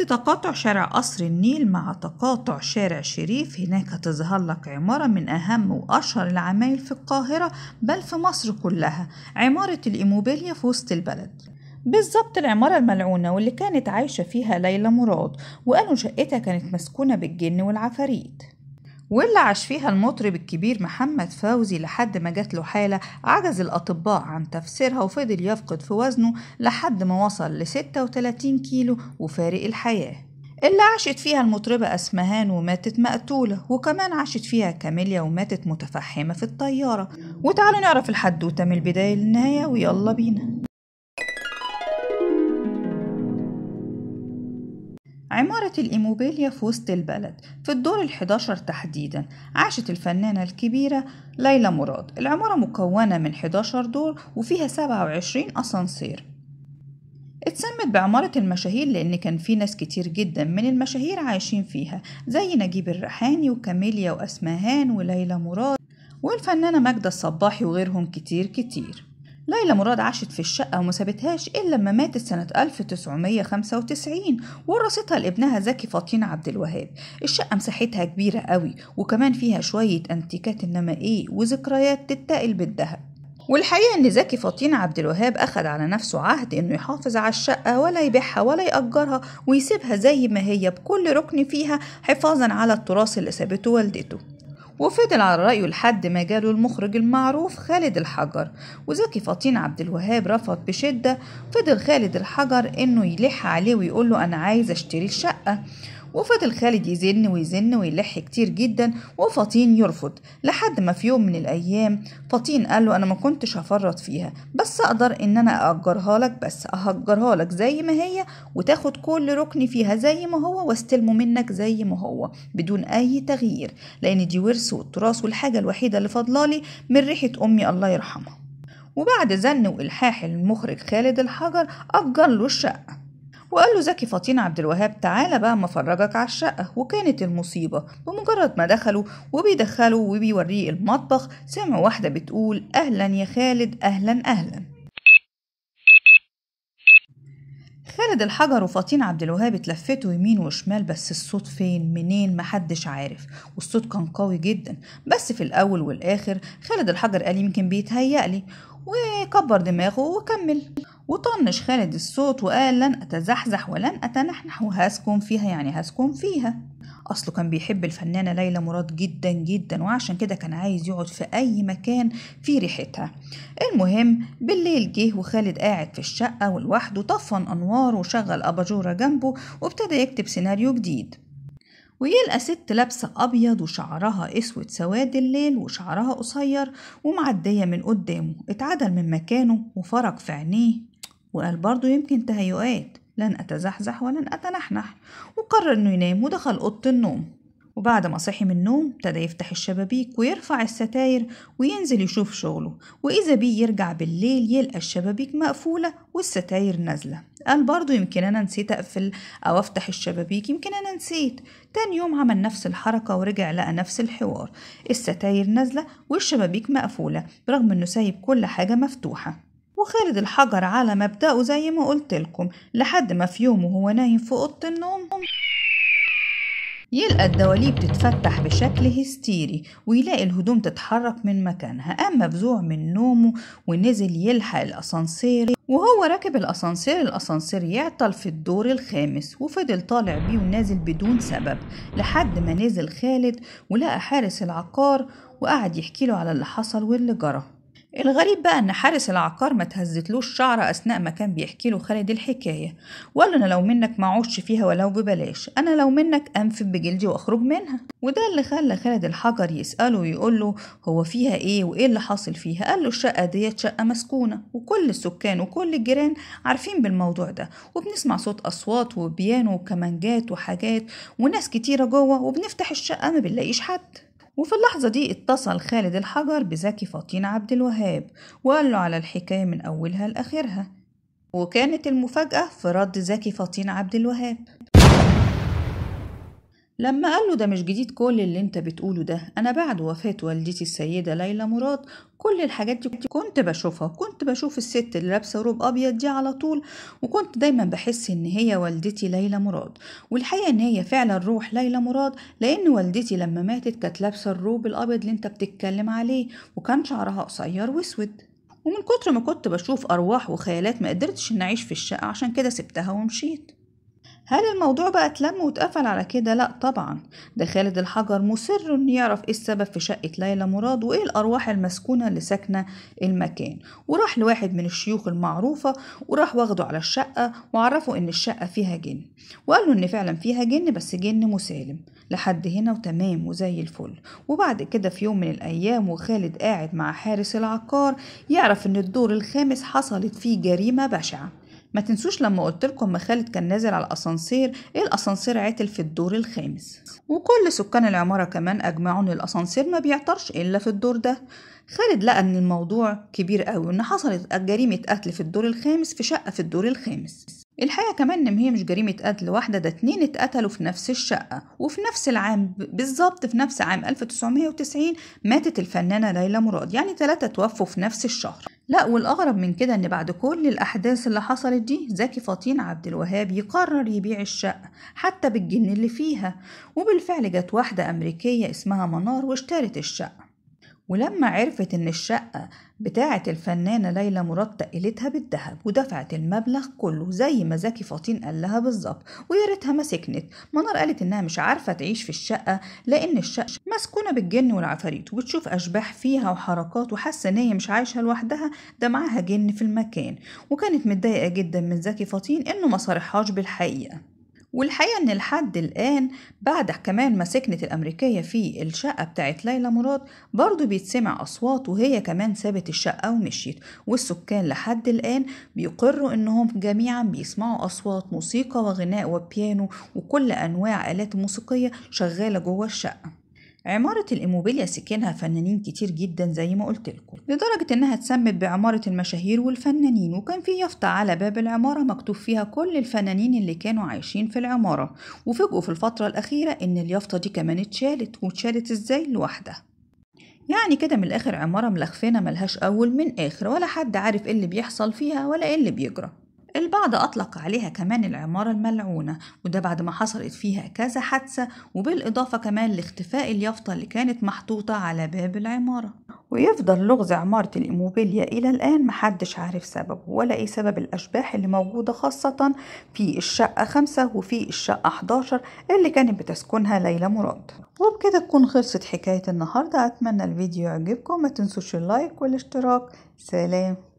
عند تقاطع شارع قصر النيل مع تقاطع شارع شريف هناك تظهر لك عمارة من أهم وأشهر العمايل في القاهرة بل في مصر كلها عمارة الإيموبيليا في وسط البلد بالظبط العمارة الملعونة واللي كانت عايشة فيها ليلى مراد وقالوا شقتها كانت مسكونة بالجن والعفاريت واللي عاش فيها المطرب الكبير محمد فوزي لحد ما جات له حالة عجز الأطباء عن تفسيرها وفضل يفقد في وزنه لحد ما وصل ل 36 كيلو وفارق الحياة اللي عاشت فيها المطربة أسمهان وماتت مقتولة وكمان عاشت فيها كاميليا وماتت متفحمة في الطيارة وتعالوا نعرف الحدوتة من البداية للنهاية ويلا بينا عمارة الإيموبيليا في وسط البلد في الدور الحداشر تحديدا عاشت الفنانة الكبيرة ليلى مراد العمارة مكونة من 11 دور وفيها 27 أسانسير اتسمت بعمارة المشاهير لأن كان في ناس كتير جدا من المشاهير عايشين فيها زي نجيب الريحاني وكاميليا وأسماهان وليلى مراد والفنانة ماجدة الصباحي وغيرهم كتير كتير ليلى مراد عاشت في الشقة وما سابتهاش إلا لما ماتت سنة 1995 ورثتها لابنها زكي فاطين عبد الوهاب الشقة مساحتها كبيرة قوي وكمان فيها شوية أنتيكات إنما إيه وذكريات تتقل بالذهب والحقيقة إن زكي فاطين عبد الوهاب أخد على نفسه عهد إنه يحافظ على الشقة ولا يبيعها ولا يأجرها ويسيبها زي ما هي بكل ركن فيها حفاظا على التراث اللي سابته والدته وفضل على رأيه لحد ما جاله المخرج المعروف خالد الحجر وزكي فطين عبد الوهاب رفض بشدة فضل خالد الحجر إنه يلح عليه ويقول له أنا عايز أشتري الشقة وفضل خالد يزن ويزن ويلح كتير جدا وفطين يرفض لحد ما في يوم من الأيام فطين قال له أنا ما كنتش هفرط فيها بس أقدر إن أنا أأجرها لك بس أهجرها لك زي ما هي وتاخد كل ركن فيها زي ما هو واستلمه منك زي ما هو بدون أي تغيير لأن دي ورث والتراث والحاجة الوحيدة اللي فاضلالي من ريحة أمي الله يرحمها وبعد زن وإلحاح المخرج خالد الحجر أجر له الشقة وقال له زكي فطين عبد الوهاب تعالى بقى ما افرجك على الشقه وكانت المصيبه بمجرد ما دخلوا وبيدخلوا وبيوريه المطبخ سمع واحده بتقول اهلا يا خالد اهلا اهلا خالد الحجر وفاطين عبد الوهاب اتلفتوا يمين وشمال بس الصوت فين منين محدش عارف والصوت كان قوي جدا بس في الاول والاخر خالد الحجر قال يمكن بيتهيألي وكبر دماغه وكمل وطنش خالد الصوت وقال لن أتزحزح ولن أتنحنح وهسكن فيها يعني هسكن فيها أصله كان بيحب الفنانة ليلى مراد جدا جدا وعشان كده كان عايز يقعد في أي مكان في ريحتها المهم بالليل جه وخالد قاعد في الشقة ولوحده وطفن أنواره وشغل أباجورة جنبه وابتدى يكتب سيناريو جديد ويلقى ست لابسة أبيض وشعرها أسود سواد الليل وشعرها قصير ومعدية من قدامه اتعدل من مكانه وفرج في عينيه وقال برضه يمكن تهيؤات لن أتزحزح ولن أتنحنح وقرر إنه ينام ودخل أوضة النوم وبعد ما صحي من النوم ابتدى يفتح الشبابيك ويرفع الستاير وينزل يشوف شغله وإذا بيه يرجع بالليل يلقى الشبابيك مقفولة والستاير نازلة قال برضه يمكن أنا نسيت أقفل أو أفتح الشبابيك يمكن أنا نسيت تاني يوم عمل نفس الحركة ورجع لقى نفس الحوار الستاير نازلة والشبابيك مقفولة برغم إنه سايب كل حاجة مفتوحة وخالد الحجر على مبدأه زي ما قلت لكم لحد ما في يوم وهو نايم في أوضة النوم يلقى الدواليب تتفتح بشكل هستيري ويلاقي الهدوم تتحرك من مكانها أما فزوع من نومه ونزل يلحق الأسانسير وهو راكب الأسانسير الأسانسير يعطل في الدور الخامس وفضل طالع بيه ونازل بدون سبب لحد ما نزل خالد ولقى حارس العقار وقعد يحكي له على اللي حصل واللي جرى الغريب بقى ان حارس العقار ما تهزتلوش شعره اثناء ما كان بيحكي له خالد الحكايه وقال انا لو منك ما اعودش فيها ولو ببلاش انا لو منك انفب بجلدي واخرج منها وده اللي خلى خالد الحجر يساله ويقول له هو فيها ايه وايه اللي حاصل فيها قال له الشقه ديت شقه مسكونه وكل السكان وكل الجيران عارفين بالموضوع ده وبنسمع صوت اصوات وبيانو وكمانجات وحاجات وناس كتيره جوه وبنفتح الشقه ما بنلاقيش حد وفي اللحظة دي اتصل خالد الحجر بزكي فطين عبد الوهاب وقال له على الحكاية من أولها لآخرها وكانت المفاجأة في رد زكي فطين عبد الوهاب لما قال له ده مش جديد كل اللي انت بتقوله ده انا بعد وفاة والدتي السيدة ليلى مراد كل الحاجات دي كنت بشوفها كنت بشوف الست اللي لابسه روب ابيض دي على طول وكنت دايما بحس ان هي والدتي ليلى مراد والحقيقه ان هي فعلا روح ليلى مراد لان والدتي لما ماتت كانت لابسه الروب الابيض اللي انت بتتكلم عليه وكان شعرها قصير واسود ومن كتر ما كنت بشوف ارواح وخيالات ما قدرتش ان اعيش في الشقه عشان كده سبتها ومشيت هل الموضوع بقى اتلم واتقفل على كده لا طبعا ده خالد الحجر مصر انه يعرف ايه السبب في شقه ليلى مراد وايه الارواح المسكونه اللي ساكنه المكان وراح لواحد من الشيوخ المعروفه وراح واخده على الشقه وعرفه ان الشقه فيها جن وقال له ان فعلا فيها جن بس جن مسالم لحد هنا وتمام وزي الفل وبعد كده في يوم من الايام وخالد قاعد مع حارس العقار يعرف ان الدور الخامس حصلت فيه جريمه بشعه ما تنسوش لما قلت لكم خالد كان نازل على الاسانسير ايه الاسانسير عتل في الدور الخامس وكل سكان العماره كمان اجمعوا ان الاسانسير ما بيعطرش الا في الدور ده خالد لقى ان الموضوع كبير قوي وان حصلت جريمه قتل في الدور الخامس في شقه في الدور الخامس الحقيقة كمان إن هي مش جريمة قتل واحدة ده اتنين اتقتلوا في نفس الشقة وفي نفس العام بالظبط في نفس عام 1990 ماتت الفنانة ليلى مراد يعني تلاتة توفوا في نفس الشهر لا والأغرب من كده إن بعد كل الأحداث اللي حصلت دي زكي فطين عبد الوهاب يقرر يبيع الشقة حتى بالجن اللي فيها وبالفعل جت واحدة أمريكية اسمها منار واشترت الشقة ولما عرفت إن الشقة بتاعة الفنانة ليلى مراد تقلتها بالذهب ودفعت المبلغ كله زي ما زكي فطين قال لها بالظبط ويا ريتها ما سكنت منار قالت إنها مش عارفة تعيش في الشقة لأن الشقة مسكونة بالجن والعفاريت وبتشوف أشباح فيها وحركات وحاسة إن هي مش عايشة لوحدها ده معاها جن في المكان وكانت متضايقة جدا من زكي فطين إنه ما صارحهاش بالحقيقة والحقيقة إن لحد الآن بعد كمان ما سكنت الأمريكية في الشقة بتاعت ليلى مراد برضو بيتسمع أصوات وهي كمان سابت الشقة ومشيت والسكان لحد الآن بيقروا إنهم جميعا بيسمعوا أصوات موسيقى وغناء وبيانو وكل أنواع آلات موسيقية شغالة جوه الشقة عمارة الإيموبيليا سكنها فنانين كتير جدا زي ما قلت لكم لدرجة إنها اتسمت بعمارة المشاهير والفنانين وكان في يافطة على باب العمارة مكتوب فيها كل الفنانين اللي كانوا عايشين في العمارة وفجئوا في الفترة الأخيرة إن اليافطة دي كمان اتشالت واتشالت إزاي لوحدها يعني كده من الآخر عمارة ملخفنة ملهاش أول من آخر ولا حد عارف إيه اللي بيحصل فيها ولا إيه اللي بيجرى البعض أطلق عليها كمان العمارة الملعونة وده بعد ما حصلت فيها كذا حادثة وبالإضافة كمان لاختفاء اليافطة اللي كانت محطوطة على باب العمارة ويفضل لغز عمارة الإيموبيليا إلى الآن محدش عارف سببه ولا إيه سبب الأشباح اللي موجودة خاصة في الشقة خمسة وفي الشقة 11 اللي كانت بتسكنها ليلى مراد وبكده تكون خلصت حكاية النهاردة أتمنى الفيديو يعجبكم ما تنسوش اللايك والاشتراك سلام